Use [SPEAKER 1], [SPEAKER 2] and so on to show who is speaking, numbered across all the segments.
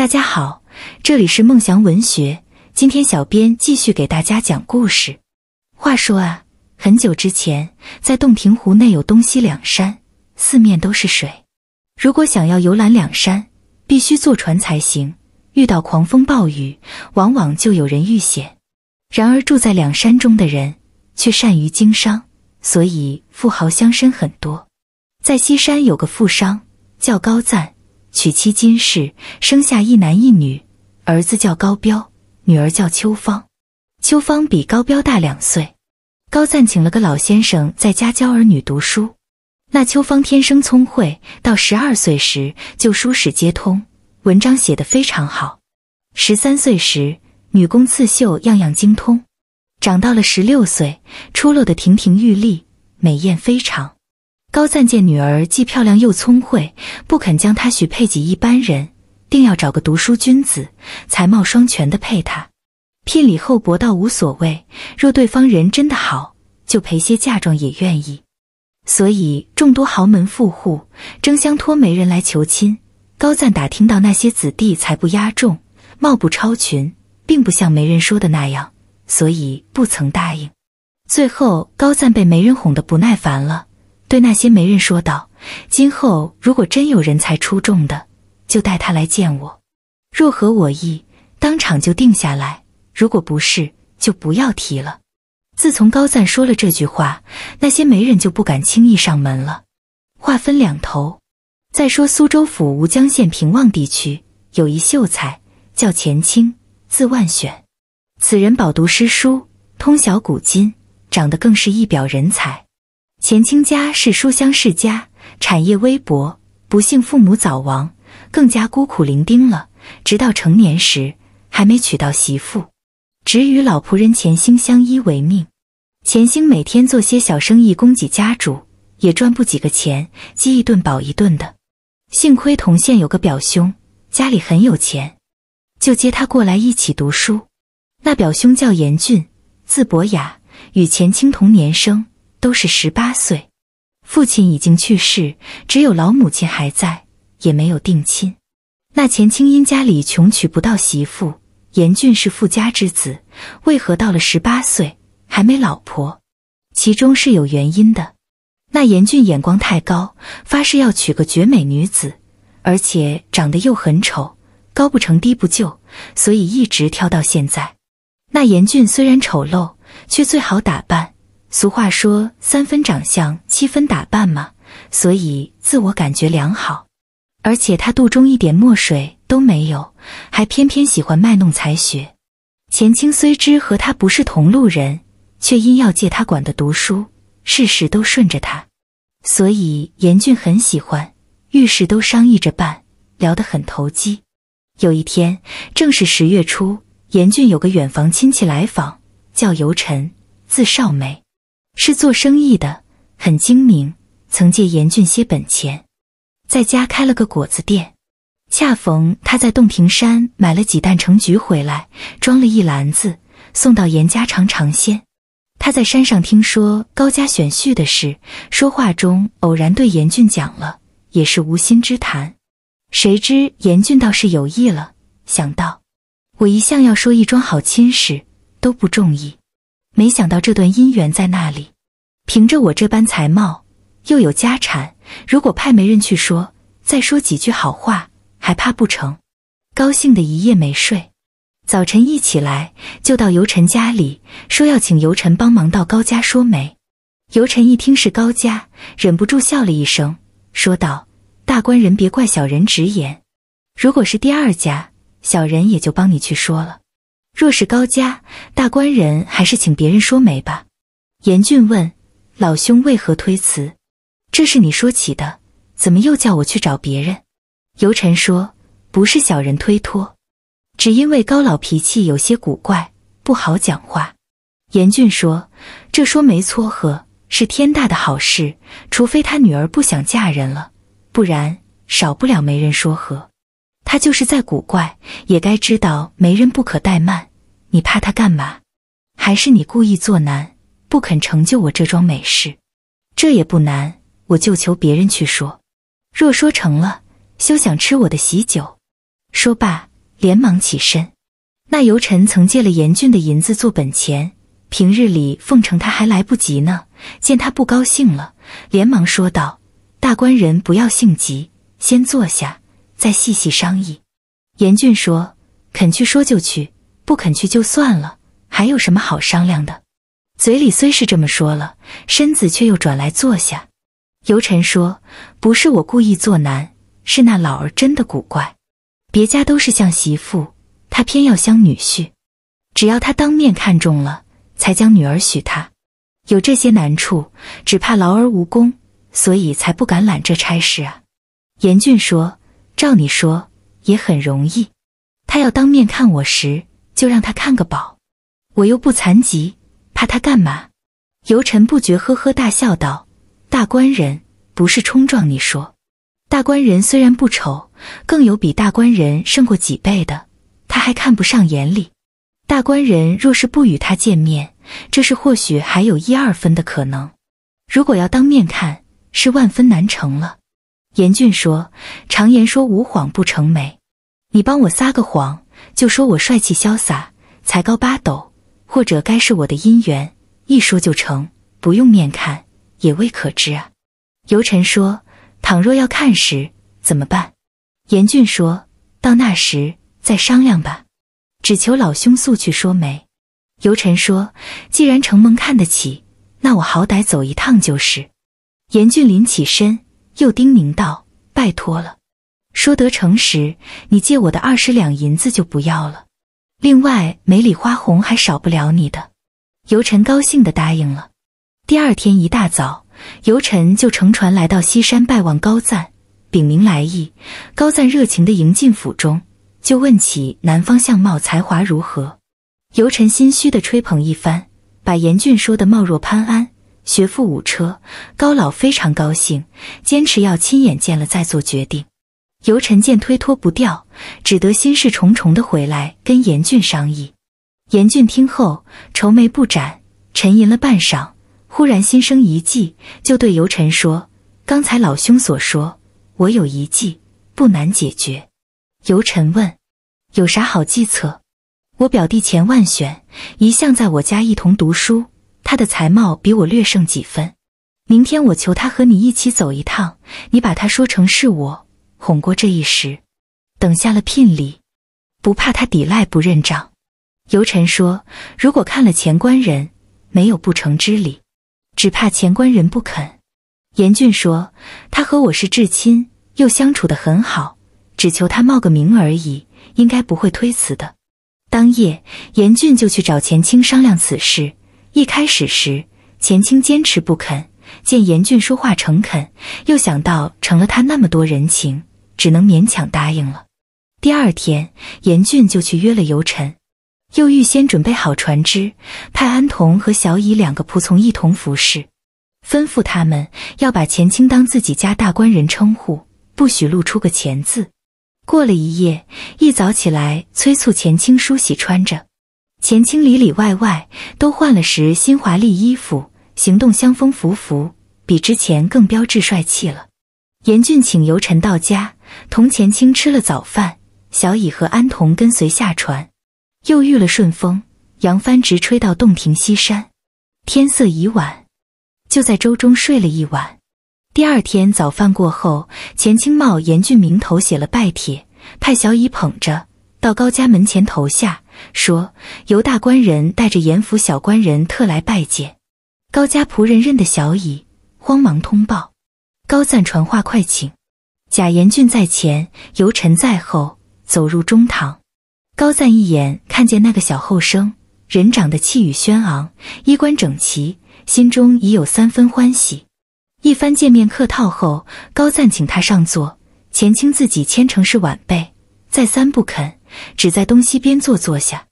[SPEAKER 1] 大家好，这里是梦祥文学。今天小编继续给大家讲故事。话说啊，很久之前，在洞庭湖内有东西两山，四面都是水。如果想要游览两山，必须坐船才行。遇到狂风暴雨，往往就有人遇险。然而住在两山中的人却善于经商，所以富豪乡绅很多。在西山有个富商叫高赞。娶妻金氏，生下一男一女，儿子叫高彪，女儿叫秋芳。秋芳比高彪大两岁。高赞请了个老先生在家教儿女读书。那秋芳天生聪慧，到十二岁时就书史皆通，文章写得非常好。十三岁时，女工刺绣样样精通。长到了十六岁，出落得亭亭玉立，美艳非常。高赞见女儿既漂亮又聪慧，不肯将她许配给一般人，定要找个读书君子、才貌双全的配她。聘礼厚薄倒无所谓，若对方人真的好，就赔些嫁妆也愿意。所以众多豪门富户争相托媒人来求亲。高赞打听到那些子弟才不压众，貌不超群，并不像媒人说的那样，所以不曾答应。最后，高赞被媒人哄得不耐烦了。对那些媒人说道：“今后如果真有人才出众的，就带他来见我。若合我意，当场就定下来；如果不是，就不要提了。”自从高赞说了这句话，那些媒人就不敢轻易上门了。话分两头，再说苏州府吴江县平望地区有一秀才，叫钱清，字万选。此人饱读诗书，通晓古今，长得更是一表人才。钱清家是书香世家，产业微薄，不幸父母早亡，更加孤苦伶仃了。直到成年时，还没娶到媳妇，只与老仆人钱兴相依为命。钱兴每天做些小生意供给家主，也赚不几个钱，饥一顿饱一顿的。幸亏同县有个表兄，家里很有钱，就接他过来一起读书。那表兄叫严俊，字博雅，与钱清同年生。都是十八岁，父亲已经去世，只有老母亲还在，也没有定亲。那钱青因家里穷，娶不到媳妇。严俊是富家之子，为何到了十八岁还没老婆？其中是有原因的。那严俊眼光太高，发誓要娶个绝美女子，而且长得又很丑，高不成低不就，所以一直挑到现在。那严俊虽然丑陋，却最好打扮。俗话说“三分长相，七分打扮”嘛，所以自我感觉良好。而且他肚中一点墨水都没有，还偏偏喜欢卖弄才学。钱清虽知和他不是同路人，却因要借他管的读书，事事都顺着他，所以严俊很喜欢，遇事都商议着办，聊得很投机。有一天，正是十月初，严俊有个远房亲戚来访，叫尤晨，字少梅。是做生意的，很精明。曾借严俊些本钱，在家开了个果子店。恰逢他在洞庭山买了几担橙橘回来，装了一篮子送到严家尝尝鲜。他在山上听说高家选婿的事，说话中偶然对严俊讲了，也是无心之谈。谁知严俊倒是有意了，想到我一向要说一桩好亲事，都不中意。没想到这段姻缘在那里，凭着我这般才貌，又有家产，如果派媒人去说，再说几句好话，还怕不成？高兴的一夜没睡，早晨一起来就到尤晨家里，说要请尤晨帮忙到高家说媒。尤晨一听是高家，忍不住笑了一声，说道：“大官人别怪小人直言，如果是第二家，小人也就帮你去说了。”若是高家大官人，还是请别人说媒吧。严俊问：“老兄为何推辞？”这是你说起的，怎么又叫我去找别人？尤臣说：“不是小人推脱，只因为高老脾气有些古怪，不好讲话。”严俊说：“这说媒撮合是天大的好事，除非他女儿不想嫁人了，不然少不了媒人说合。”他就是再古怪，也该知道没人不可怠慢。你怕他干嘛？还是你故意作难，不肯成就我这桩美事？这也不难，我就求别人去说。若说成了，休想吃我的喜酒。说罢，连忙起身。那邮臣曾借了严峻的银子做本钱，平日里奉承他还来不及呢。见他不高兴了，连忙说道：“大官人不要性急，先坐下。”再细细商议，严俊说：“肯去说就去，不肯去就算了，还有什么好商量的？”嘴里虽是这么说了，身子却又转来坐下。尤晨说：“不是我故意做难，是那老儿真的古怪。别家都是相媳妇，他偏要相女婿，只要他当面看中了，才将女儿许他。有这些难处，只怕劳而无功，所以才不敢揽这差事啊。”严俊说。照你说也很容易，他要当面看我时，就让他看个饱。我又不残疾，怕他干嘛？尤臣不觉呵呵大笑道：“大官人不是冲撞你说，大官人虽然不丑，更有比大官人胜过几倍的，他还看不上眼里。大官人若是不与他见面，这事或许还有一二分的可能；如果要当面看，是万分难成了。”严俊说：“常言说无谎不成媒，你帮我撒个谎，就说我帅气潇洒，才高八斗，或者该是我的姻缘，一说就成，不用面看也未可知啊。”尤晨说：“倘若要看时怎么办？”严俊说：“到那时再商量吧，只求老兄速去说媒。”尤晨说：“既然承蒙看得起，那我好歹走一趟就是。”严俊林起身。又叮咛道：“拜托了。”说得诚实，你借我的二十两银子就不要了。另外，梅里花红还少不了你的。尤臣高兴地答应了。第二天一大早，尤臣就乘船来到西山拜望高赞，禀明来意。高赞热情地迎进府中，就问起男方相貌才华如何。尤臣心虚地吹捧一番，把严俊说的貌若潘安。学富五车，高老非常高兴，坚持要亲眼见了再做决定。尤臣见推脱不掉，只得心事重重的回来跟严俊商议。严俊听后愁眉不展，沉吟了半晌，忽然心生一计，就对尤臣说：“刚才老兄所说，我有一计，不难解决。”尤晨问：“有啥好计策？”我表弟钱万选一向在我家一同读书。他的才貌比我略胜几分，明天我求他和你一起走一趟，你把他说成是我，哄过这一时，等下了聘礼，不怕他抵赖不认账。尤臣说：“如果看了前官人，没有不成之理，只怕前官人不肯。”严俊说：“他和我是至亲，又相处得很好，只求他冒个名而已，应该不会推辞的。”当夜，严俊就去找钱清商量此事。一开始时，钱清坚持不肯见严俊，说话诚恳，又想到成了他那么多人情，只能勉强答应了。第二天，严俊就去约了游晨，又预先准备好船只，派安童和小乙两个仆从一同服侍，吩咐他们要把钱清当自己家大官人称呼，不许露出个钱字。过了一夜，一早起来催促钱清梳洗穿着。钱清里里外外都换了时新华丽衣服，行动香风拂拂，比之前更标致帅气了。严俊请游臣到家，同钱清吃了早饭。小乙和安童跟随下船，又遇了顺风，扬帆直吹到洞庭西山。天色已晚，就在舟中睡了一晚。第二天早饭过后，钱清冒严俊名头写了拜帖，派小乙捧着到高家门前投下。说：“由大官人带着严府小官人特来拜见。”高家仆人认得小乙，慌忙通报。高赞传话快请。贾延俊在前，尤臣在后，走入中堂。高赞一眼看见那个小后生，人长得气宇轩昂，衣冠整齐，心中已有三分欢喜。一番见面客套后，高赞请他上座，前清自己谦诚是晚辈，再三不肯。只在东西边坐坐下，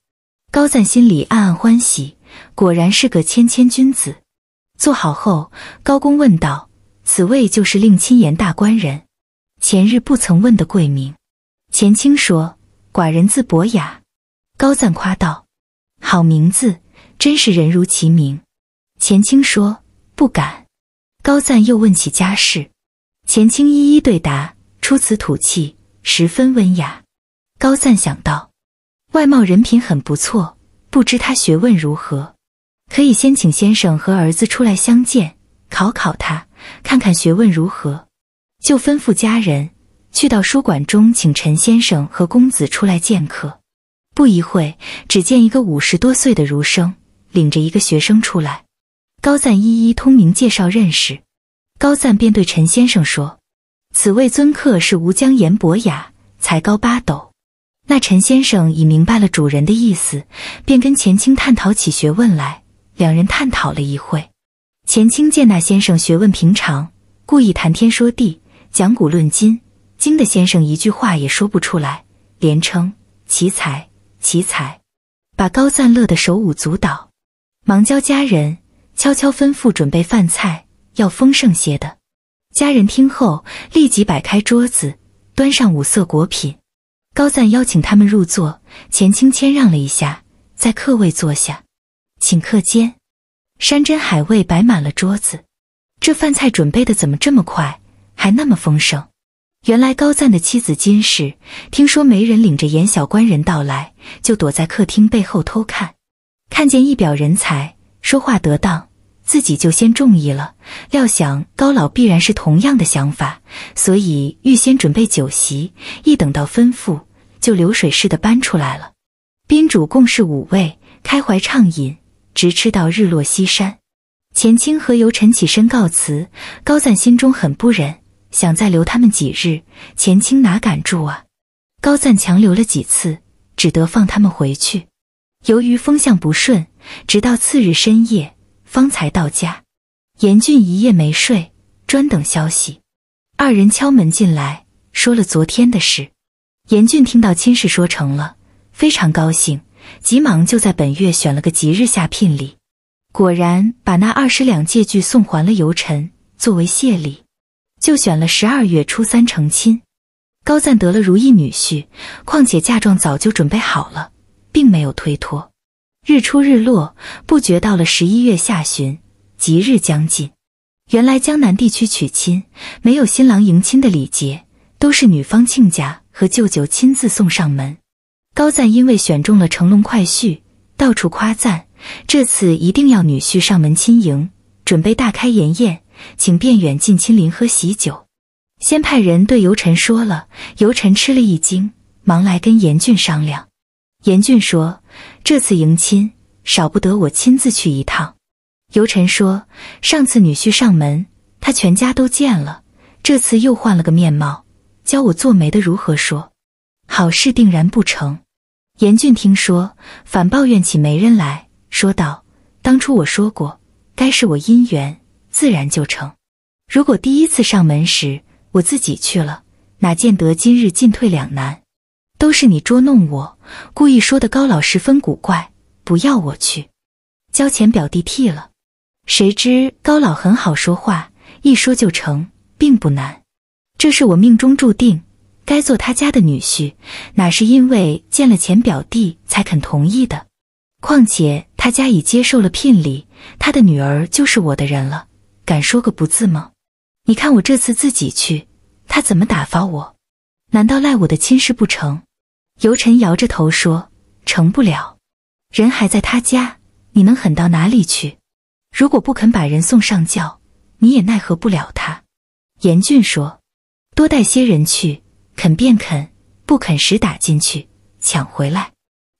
[SPEAKER 1] 高赞心里暗暗欢喜，果然是个谦谦君子。坐好后，高公问道：“此位就是令亲言大官人，前日不曾问的贵名？”钱清说：“寡人字博雅。”高赞夸道：“好名字，真是人如其名。”钱清说：“不敢。”高赞又问起家事，钱清一一对答，出此吐气，十分温雅。高赞想到，外貌人品很不错，不知他学问如何，可以先请先生和儿子出来相见，考考他，看看学问如何。就吩咐家人去到书馆中请陈先生和公子出来见客。不一会，只见一个五十多岁的儒生领着一个学生出来。高赞一一通明介绍认识，高赞便对陈先生说：“此位尊客是吴江言伯雅，才高八斗。”那陈先生已明白了主人的意思，便跟钱清探讨起学问来。两人探讨了一会，钱清见那先生学问平常，故意谈天说地，讲古论今，惊得先生一句话也说不出来，连称奇才奇才，把高赞乐的手舞足蹈，忙教家人悄悄吩咐准备饭菜要丰盛些的。家人听后立即摆开桌子，端上五色果品。高赞邀请他们入座，钱清谦让了一下，在客位坐下。顷刻间，山珍海味摆满了桌子。这饭菜准备的怎么这么快，还那么丰盛？原来高赞的妻子金氏听说媒人领着严小官人到来，就躲在客厅背后偷看，看见一表人才，说话得当。自己就先中意了，料想高老必然是同样的想法，所以预先准备酒席，一等到吩咐，就流水似的搬出来了。宾主共是五位，开怀畅饮，直吃到日落西山。钱清和尤晨起身告辞，高赞心中很不忍，想再留他们几日。钱清哪敢住啊？高赞强留了几次，只得放他们回去。由于风向不顺，直到次日深夜。方才到家，严俊一夜没睡，专等消息。二人敲门进来，说了昨天的事。严俊听到亲事说成了，非常高兴，急忙就在本月选了个吉日下聘礼。果然把那二十两借据送还了尤臣，作为谢礼，就选了十二月初三成亲。高赞得了如意女婿，况且嫁妆早就准备好了，并没有推脱。日出日落，不觉到了十一月下旬，吉日将近。原来江南地区娶亲没有新郎迎亲的礼节，都是女方亲家和舅舅亲自送上门。高赞因为选中了乘龙快婿，到处夸赞，这次一定要女婿上门亲迎，准备大开筵宴，请卞远进亲邻喝喜酒。先派人对尤臣说了，尤臣吃了一惊，忙来跟严峻商量。严峻说。这次迎亲少不得我亲自去一趟。尤晨说：“上次女婿上门，他全家都见了，这次又换了个面貌，教我做媒的如何说？好事定然不成。”严俊听说，反抱怨起媒人来说道：“当初我说过，该是我姻缘，自然就成。如果第一次上门时我自己去了，哪见得今日进退两难？都是你捉弄我。”故意说的高老十分古怪，不要我去，交钱表弟替了。谁知高老很好说话，一说就成，并不难。这是我命中注定，该做他家的女婿，哪是因为见了钱表弟才肯同意的？况且他家已接受了聘礼，他的女儿就是我的人了，敢说个不字吗？你看我这次自己去，他怎么打发我？难道赖我的亲事不成？尤晨摇着头说：“成不了，人还在他家，你能狠到哪里去？如果不肯把人送上轿，你也奈何不了他。”严峻说：“多带些人去，肯便肯，不肯时打进去抢回来，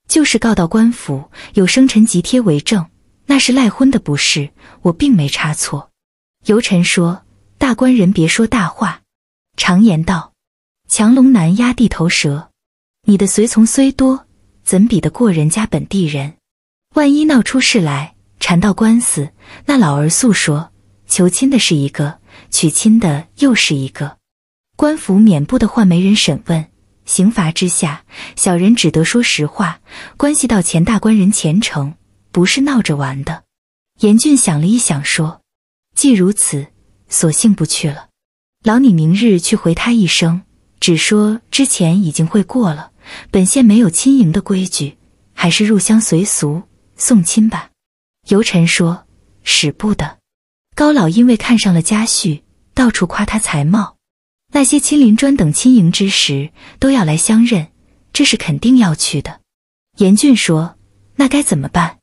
[SPEAKER 1] 就是告到官府，有生辰吉贴为证，那是赖婚的，不是我并没差错。”尤晨说：“大官人别说大话，常言道，强龙难压地头蛇。”你的随从虽多，怎比得过人家本地人？万一闹出事来，缠到官司，那老儿诉说，求亲的是一个，娶亲的又是一个，官府免不得换媒人审问，刑罚之下，小人只得说实话。关系到钱大官人前程，不是闹着玩的。严俊想了一想，说：“既如此，索性不去了。劳你明日去回他一声，只说之前已经会过了。”本县没有亲迎的规矩，还是入乡随俗送亲吧。尤臣说使不得，高老因为看上了家婿，到处夸他才貌，那些亲邻专等亲迎之时都要来相认，这是肯定要去的。严俊说那该怎么办？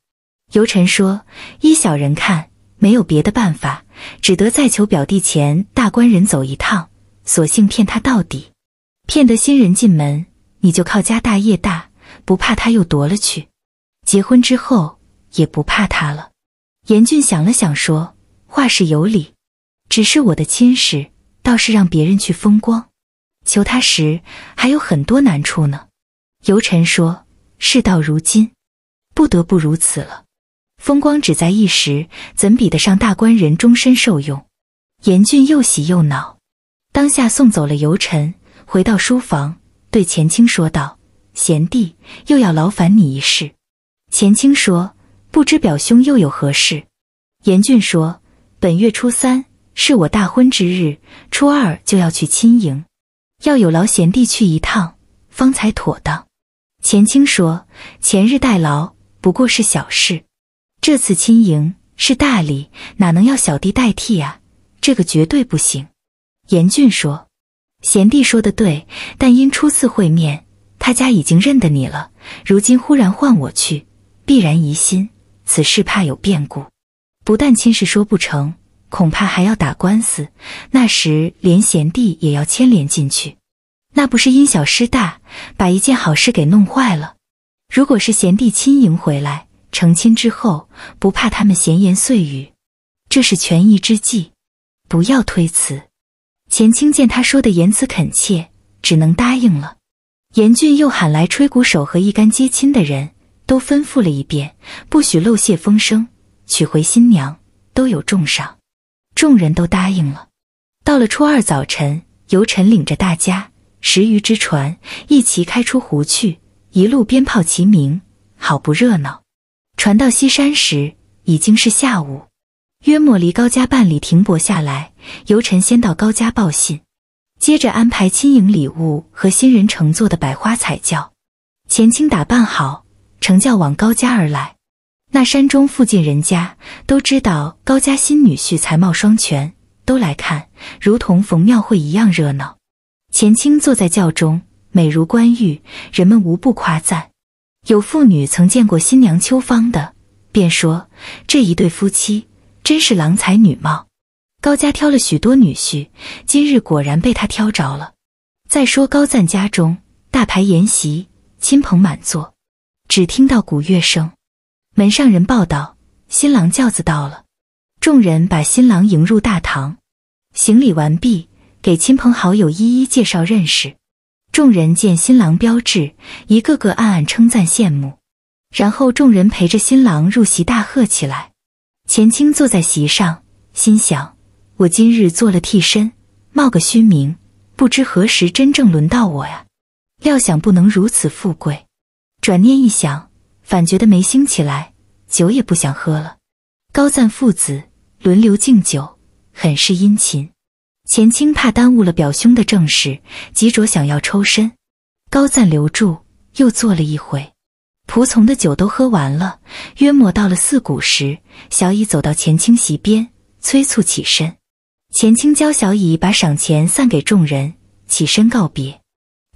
[SPEAKER 1] 尤臣说依小人看，没有别的办法，只得再求表弟前大官人走一趟，索性骗他到底，骗得新人进门。你就靠家大业大，不怕他又夺了去；结婚之后也不怕他了。严俊想了想，说：“话是有理，只是我的亲事倒是让别人去风光。求他时还有很多难处呢。”尤臣说：“事到如今，不得不如此了。风光只在一时，怎比得上大官人终身受用？”严俊又喜又恼，当下送走了尤臣，回到书房。对钱清说道：“贤弟，又要劳烦你一事。”钱清说：“不知表兄又有何事？”严俊说：“本月初三是我大婚之日，初二就要去亲迎，要有劳贤弟去一趟，方才妥当。”钱清说：“前日代劳不过是小事，这次亲迎是大礼，哪能要小弟代替呀？这个绝对不行。”严俊说。贤弟说的对，但因初次会面，他家已经认得你了。如今忽然唤我去，必然疑心，此事怕有变故。不但亲事说不成，恐怕还要打官司，那时连贤弟也要牵连进去，那不是因小失大，把一件好事给弄坏了。如果是贤弟亲迎回来，成亲之后，不怕他们闲言碎语。这是权宜之计，不要推辞。钱清见他说的言辞恳切，只能答应了。严俊又喊来吹鼓手和一干接亲的人，都吩咐了一遍，不许漏泄风声。娶回新娘都有重赏，众人都答应了。到了初二早晨，由臣领着大家十余只船一齐开出湖去，一路鞭炮齐鸣，好不热闹。船到西山时，已经是下午。约莫离高家半里，停泊下来。由臣先到高家报信，接着安排亲迎礼物和新人乘坐的百花彩轿。钱清打扮好，乘轿往高家而来。那山中附近人家都知道高家新女婿才貌双全，都来看，如同逢庙会一样热闹。钱清坐在轿中，美如冠玉，人们无不夸赞。有妇女曾见过新娘秋芳的，便说这一对夫妻。真是郎才女貌，高家挑了许多女婿，今日果然被他挑着了。再说高赞家中大排筵席，亲朋满座，只听到鼓乐声，门上人报道新郎轿子到了，众人把新郎迎入大堂，行礼完毕，给亲朋好友一一介绍认识。众人见新郎标志，一个个暗暗称赞羡慕，然后众人陪着新郎入席，大喝起来。钱清坐在席上，心想：我今日做了替身，冒个虚名，不知何时真正轮到我呀。料想不能如此富贵，转念一想，反觉得眉兴起来，酒也不想喝了。高赞父子轮流敬酒，很是殷勤。钱清怕耽误了表兄的正事，急着想要抽身，高赞留住，又坐了一回。仆从的酒都喝完了，约莫到了四鼓时，小乙走到钱清席边，催促起身。钱清教小乙把赏钱散给众人，起身告别。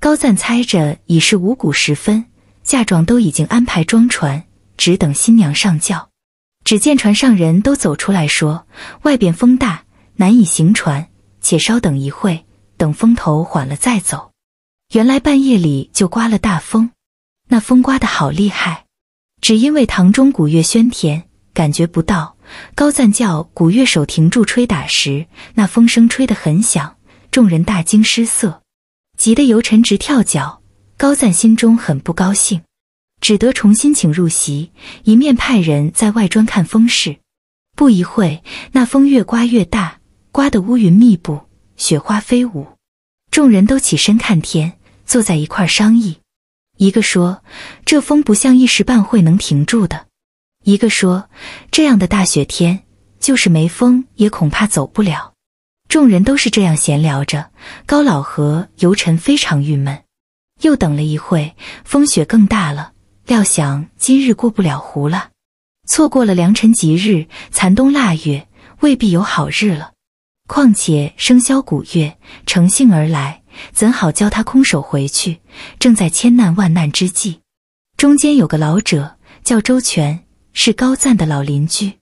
[SPEAKER 1] 高赞猜着已是五鼓时分，嫁妆都已经安排装船，只等新娘上轿。只见船上人都走出来说：“外边风大，难以行船，且稍等一会，等风头缓了再走。”原来半夜里就刮了大风。那风刮得好厉害，只因为堂中鼓乐喧甜，感觉不到。高赞叫鼓乐手停住吹打时，那风声吹得很响，众人大惊失色，急得尤臣直跳脚。高赞心中很不高兴，只得重新请入席，一面派人在外专看风势。不一会，那风越刮越大，刮得乌云密布，雪花飞舞，众人都起身看天，坐在一块商议。一个说：“这风不像一时半会能停住的。”一个说：“这样的大雪天，就是没风也恐怕走不了。”众人都是这样闲聊着。高老和游尘非常郁闷。又等了一会，风雪更大了。料想今日过不了湖了，错过了良辰吉日，残冬腊月未必有好日了。况且生肖古月乘兴而来。怎好教他空手回去？正在千难万难之际，中间有个老者叫周全，是高赞的老邻居，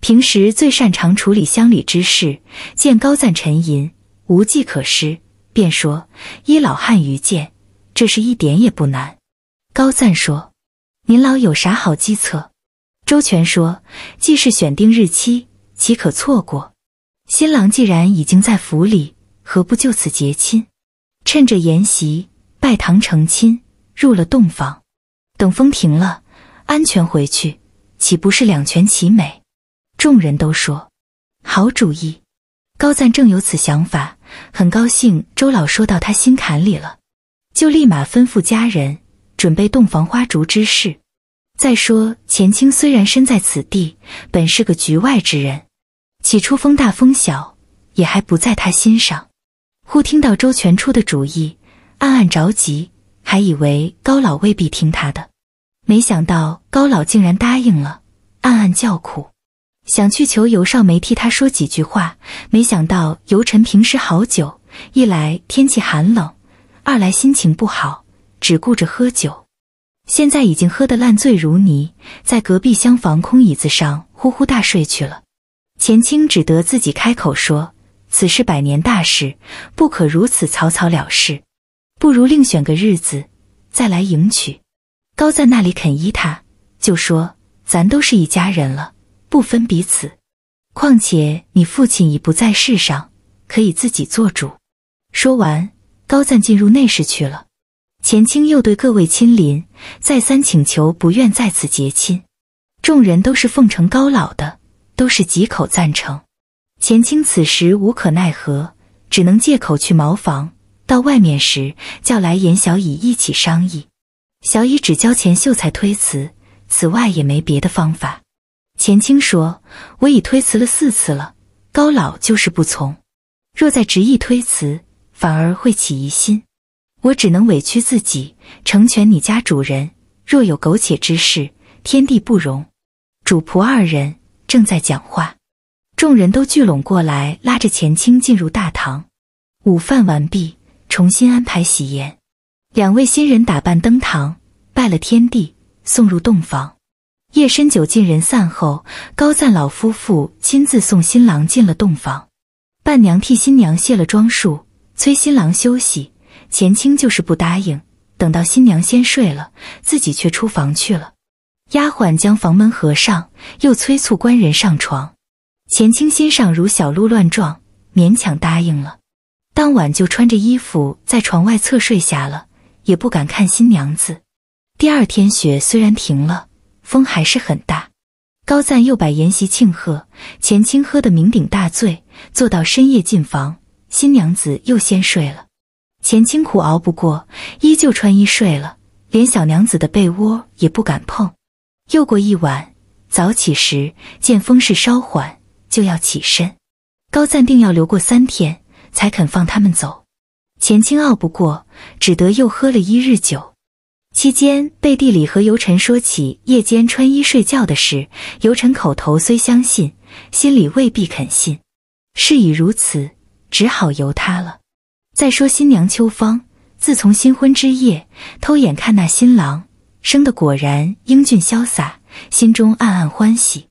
[SPEAKER 1] 平时最擅长处理乡里之事。见高赞沉吟，无计可施，便说：“依老汉愚见，这是一点也不难。”高赞说：“您老有啥好计策？”周全说：“既是选定日期，岂可错过？新郎既然已经在府里，何不就此结亲？”趁着筵席拜堂成亲，入了洞房，等风停了，安全回去，岂不是两全其美？众人都说好主意。高赞正有此想法，很高兴周老说到他心坎里了，就立马吩咐家人准备洞房花烛之事。再说钱清虽然身在此地，本是个局外之人，起初风大风小也还不在他心上。忽听到周全出的主意，暗暗着急，还以为高老未必听他的，没想到高老竟然答应了，暗暗叫苦，想去求尤少梅替他说几句话，没想到尤晨平时好酒，一来天气寒冷，二来心情不好，只顾着喝酒，现在已经喝得烂醉如泥，在隔壁厢房空椅子上呼呼大睡去了，钱清只得自己开口说。此事百年大事，不可如此草草了事，不如另选个日子再来迎娶。高赞那里肯依他，就说咱都是一家人了，不分彼此。况且你父亲已不在世上，可以自己做主。说完，高赞进入内室去了。钱清又对各位亲邻再三请求，不愿在此结亲。众人都是奉承高老的，都是几口赞成。钱清此时无可奈何，只能借口去茅房。到外面时，叫来严小乙一起商议。小乙只教钱秀才推辞，此外也没别的方法。钱清说：“我已推辞了四次了，高老就是不从。若再执意推辞，反而会起疑心。我只能委屈自己，成全你家主人。若有苟且之事，天地不容。”主仆二人正在讲话。众人都聚拢过来，拉着钱清进入大堂。午饭完毕，重新安排喜宴。两位新人打扮登堂，拜了天地，送入洞房。夜深酒尽人散后，高赞老夫妇亲自送新郎进了洞房。伴娘替新娘卸了妆束，催新郎休息。钱清就是不答应，等到新娘先睡了，自己却出房去了。丫鬟将房门合上，又催促官人上床。钱清心上如小鹿乱撞，勉强答应了。当晚就穿着衣服在床外侧睡下了，也不敢看新娘子。第二天雪虽然停了，风还是很大。高赞又摆筵席庆贺，钱清喝得酩酊大醉，坐到深夜进房，新娘子又先睡了。钱清苦熬不过，依旧穿衣睡了，连小娘子的被窝也不敢碰。又过一晚，早起时见风势稍缓。就要起身，高赞定要留过三天，才肯放他们走。钱清傲不过，只得又喝了一日酒。期间背地里和尤晨说起夜间穿衣睡觉的事，尤晨口头虽相信，心里未必肯信。事已如此，只好由他了。再说新娘秋芳，自从新婚之夜偷眼看那新郎，生得果然英俊潇洒，心中暗暗欢喜。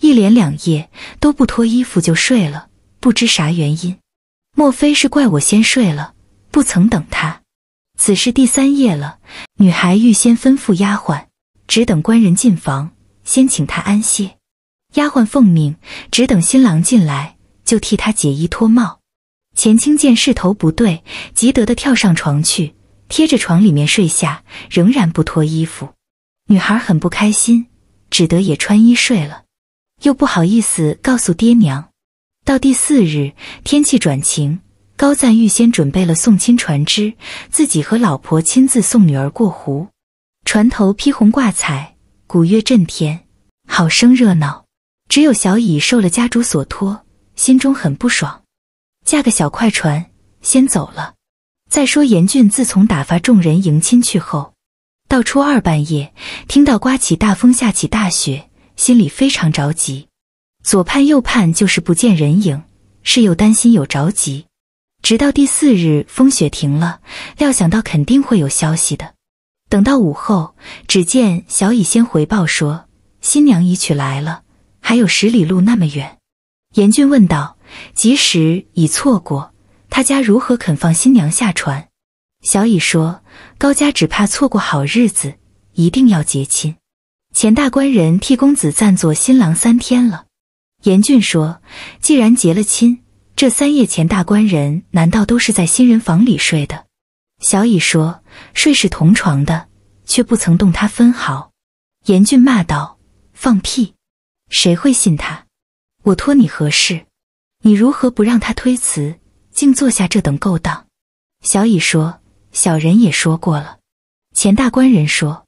[SPEAKER 1] 一连两夜都不脱衣服就睡了，不知啥原因，莫非是怪我先睡了，不曾等他？此事第三夜了，女孩预先吩咐丫鬟，只等官人进房，先请他安歇。丫鬟奉命，只等新郎进来，就替他解衣脱帽。钱清见势头不对，急得的跳上床去，贴着床里面睡下，仍然不脱衣服。女孩很不开心，只得也穿衣睡了。又不好意思告诉爹娘。到第四日，天气转晴，高赞预先准备了送亲船只，自己和老婆亲自送女儿过湖。船头披红挂彩，鼓乐震天，好生热闹。只有小乙受了家主所托，心中很不爽，驾个小快船先走了。再说严俊，自从打发众人迎亲去后，到初二半夜，听到刮起大风，下起大雪。心里非常着急，左盼右盼就是不见人影，是又担心又着急。直到第四日，风雪停了，料想到肯定会有消息的。等到午后，只见小乙先回报说，新娘已取来了，还有十里路那么远。严俊问道：“即使已错过，他家如何肯放新娘下船？”小乙说：“高家只怕错过好日子，一定要结亲。”钱大官人替公子暂做新郎三天了。严俊说：“既然结了亲，这三夜钱大官人难道都是在新人房里睡的？”小乙说：“睡是同床的，却不曾动他分毫。”严俊骂道：“放屁！谁会信他？我托你何事？你如何不让他推辞，竟做下这等勾当？”小乙说：“小人也说过了。”钱大官人说。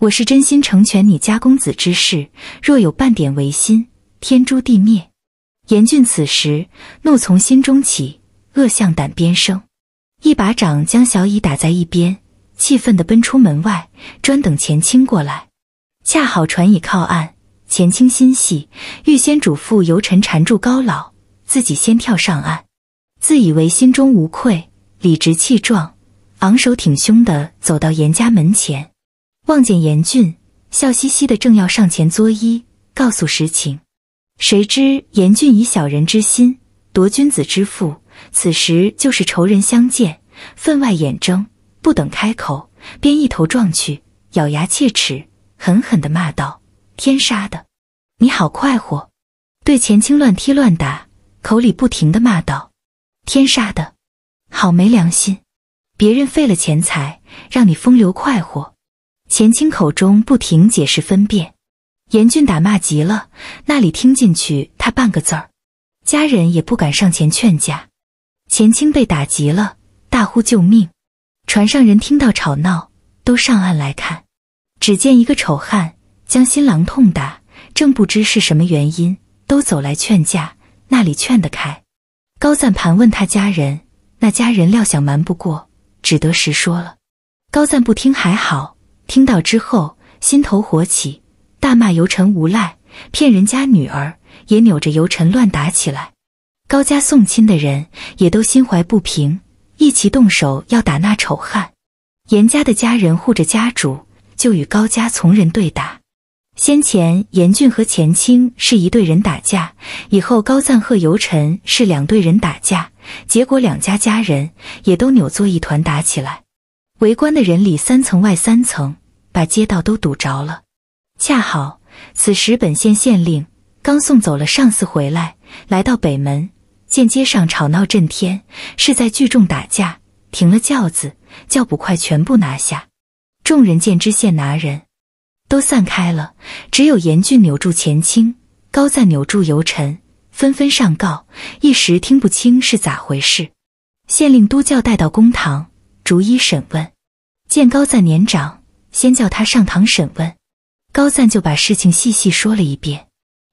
[SPEAKER 1] 我是真心成全你家公子之事，若有半点违心，天诛地灭。严俊此时怒从心中起，恶向胆边生，一巴掌将小乙打在一边，气愤地奔出门外，专等钱清过来。恰好船已靠岸，钱清心细，预先嘱咐游臣缠住高老，自己先跳上岸，自以为心中无愧，理直气壮，昂首挺胸地走到严家门前。望见严俊笑嘻嘻的，正要上前作揖，告诉实情，谁知严俊以小人之心夺君子之腹，此时就是仇人相见，分外眼睁，不等开口，便一头撞去，咬牙切齿，狠狠的骂道：“天杀的，你好快活！”对前清乱踢乱打，口里不停的骂道：“天杀的，好没良心！别人费了钱财，让你风流快活。”钱清口中不停解释分辨，严俊打骂急了，那里听进去他半个字儿，家人也不敢上前劝架。钱清被打急了，大呼救命。船上人听到吵闹，都上岸来看，只见一个丑汉将新郎痛打，正不知是什么原因，都走来劝架，那里劝得开。高赞盘问他家人，那家人料想瞒不过，只得实说了。高赞不听还好。听到之后，心头火起，大骂尤晨无赖，骗人家女儿，也扭着尤晨乱打起来。高家送亲的人也都心怀不平，一齐动手要打那丑汉。严家的家人护着家主，就与高家从人对打。先前严俊和钱清是一对人打架，以后高赞贺尤晨是两队人打架，结果两家家人也都扭作一团打起来。围观的人里三层外三层。把街道都堵着了。恰好此时，本县县令刚送走了上司回来，来到北门，见街上吵闹震天，是在聚众打架，停了轿子，叫捕快全部拿下。众人见知县拿人，都散开了，只有严峻扭住钱清，高赞扭住尤臣，纷纷上告，一时听不清是咋回事。县令都叫带到公堂，逐一审问，见高赞年长。先叫他上堂审问，高赞就把事情细细说了一遍。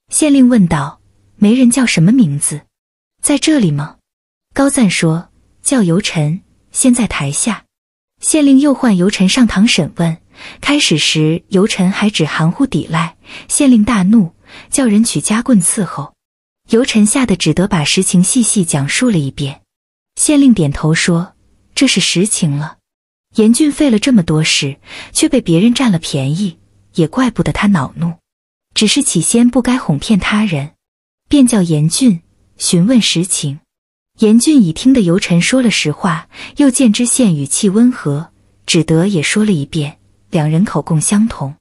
[SPEAKER 1] 县令问道：“媒人叫什么名字？在这里吗？”高赞说：“叫尤臣，先在台下。”县令又唤尤臣上堂审问。开始时，尤臣还只含糊抵赖。县令大怒，叫人取夹棍伺候。尤臣吓得只得把实情细细讲述了一遍。县令点头说：“这是实情了。”严俊费了这么多事，却被别人占了便宜，也怪不得他恼怒。只是起先不该哄骗他人，便叫严俊询问实情。严俊已听得尤臣说了实话，又见知县语气温和，只得也说了一遍。两人口供相同。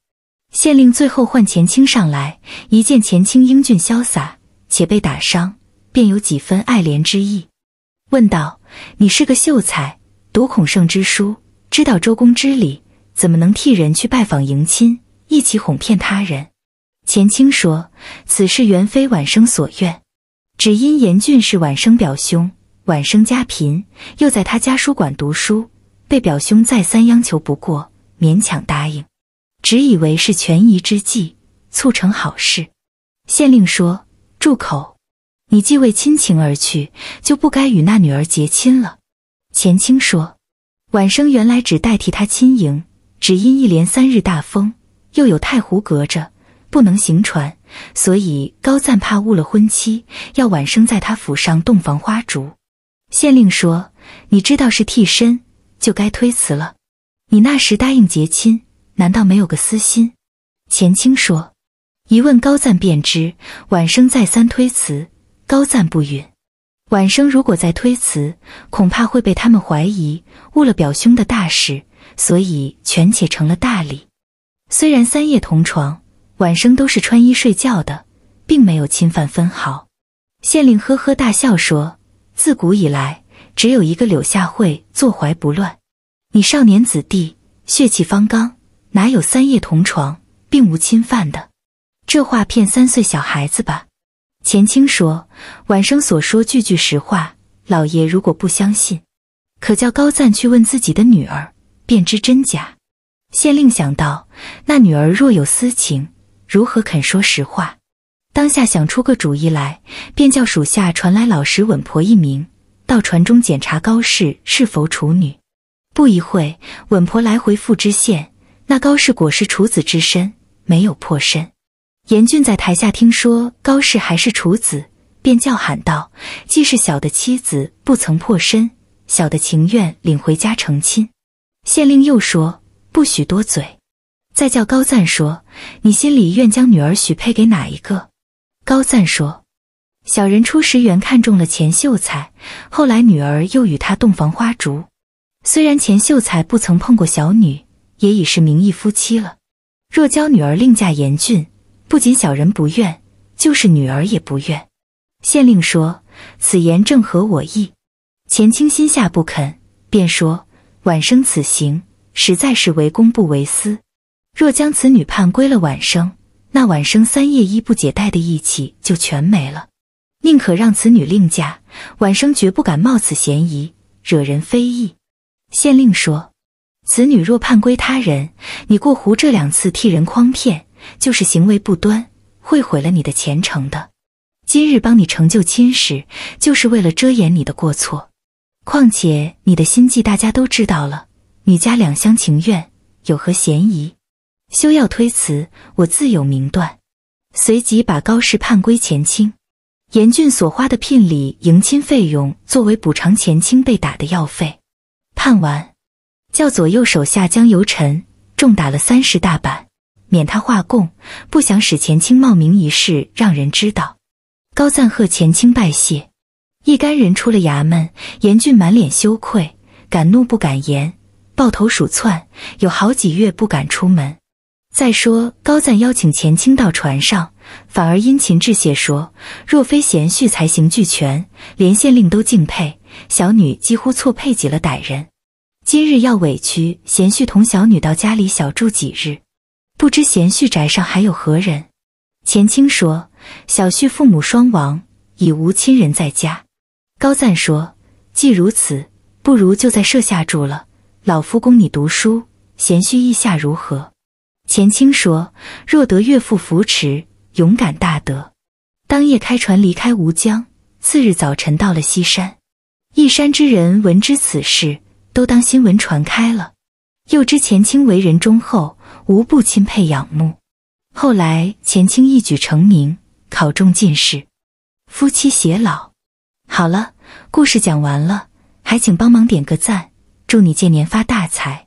[SPEAKER 1] 县令最后换钱清上来，一见钱清英俊潇洒，且被打伤，便有几分爱怜之意，问道：“你是个秀才，读孔圣之书？”知道周公之礼，怎么能替人去拜访迎亲，一起哄骗他人？钱清说：“此事原非晚生所愿，只因严俊是晚生表兄，晚生家贫，又在他家书馆读书，被表兄再三央求，不过勉强答应，只以为是权宜之计，促成好事。”县令说：“住口！你既为亲情而去，就不该与那女儿结亲了。”钱清说。晚生原来只代替他亲迎，只因一连三日大风，又有太湖隔着，不能行船，所以高赞怕误了婚期，要晚生在他府上洞房花烛。县令说：“你知道是替身，就该推辞了。你那时答应结亲，难道没有个私心？”钱清说：“一问高赞便知，晚生再三推辞，高赞不允。”晚生如果再推辞，恐怕会被他们怀疑误了表兄的大事，所以权且成了大礼。虽然三夜同床，晚生都是穿衣睡觉的，并没有侵犯分毫。县令呵呵大笑说：“自古以来，只有一个柳下惠坐怀不乱。你少年子弟，血气方刚，哪有三夜同床，并无侵犯的？这话骗三岁小孩子吧。”钱清说：“晚生所说句句实话，老爷如果不相信，可叫高赞去问自己的女儿，便知真假。”县令想到那女儿若有私情，如何肯说实话？当下想出个主意来，便叫属下传来老实稳婆一名，到船中检查高氏是否处女。不一会，稳婆来回复知县，那高氏果是处子之身，没有破身。严俊在台下听说高氏还是处子，便叫喊道：“既是小的妻子不曾破身，小的情愿领回家成亲。”县令又说：“不许多嘴。”再叫高赞说：“你心里愿将女儿许配给哪一个？”高赞说：“小人初时原看中了钱秀才，后来女儿又与他洞房花烛，虽然钱秀才不曾碰过小女，也已是名义夫妻了。若教女儿另嫁严俊。”不仅小人不愿，就是女儿也不愿。县令说：“此言正合我意。”钱清心下不肯，便说：“晚生此行，实在是为公不为私。若将此女判归了晚生，那晚生三夜衣不解带的义气就全没了。宁可让此女另嫁，晚生绝不敢冒此嫌疑，惹人非议。”县令说：“此女若判归他人，你过湖这两次替人诓骗。”就是行为不端，会毁了你的前程的。今日帮你成就亲事，就是为了遮掩你的过错。况且你的心计，大家都知道了。你家两厢情愿，有何嫌疑？休要推辞，我自有明断。随即把高氏判归前清。严俊所花的聘礼、迎亲费用，作为补偿前清被打的药费。判完，叫左右手下将尤臣重打了三十大板。免他画供，不想使前清冒名一事让人知道。高赞贺前清拜谢，一干人出了衙门。严俊满脸羞愧，敢怒不敢言，抱头鼠窜，有好几月不敢出门。再说高赞邀请前清到船上，反而殷勤致谢说：若非贤婿才行俱全，连县令都敬佩，小女几乎错配几了歹人。今日要委屈贤婿同小女到家里小住几日。不知贤婿宅上还有何人？钱清说：“小婿父母双亡，已无亲人在家。”高赞说：“既如此，不如就在舍下住了。老夫供你读书，贤婿意下如何？”钱清说：“若得岳父扶持，勇敢大德。当夜开船离开吴江，次日早晨到了西山。一山之人闻知此事，都当新闻传开了。又知钱清为人忠厚。”无不钦佩仰慕。后来前清一举成名，考中进士，夫妻偕老。好了，故事讲完了，还请帮忙点个赞，祝你今年发大财。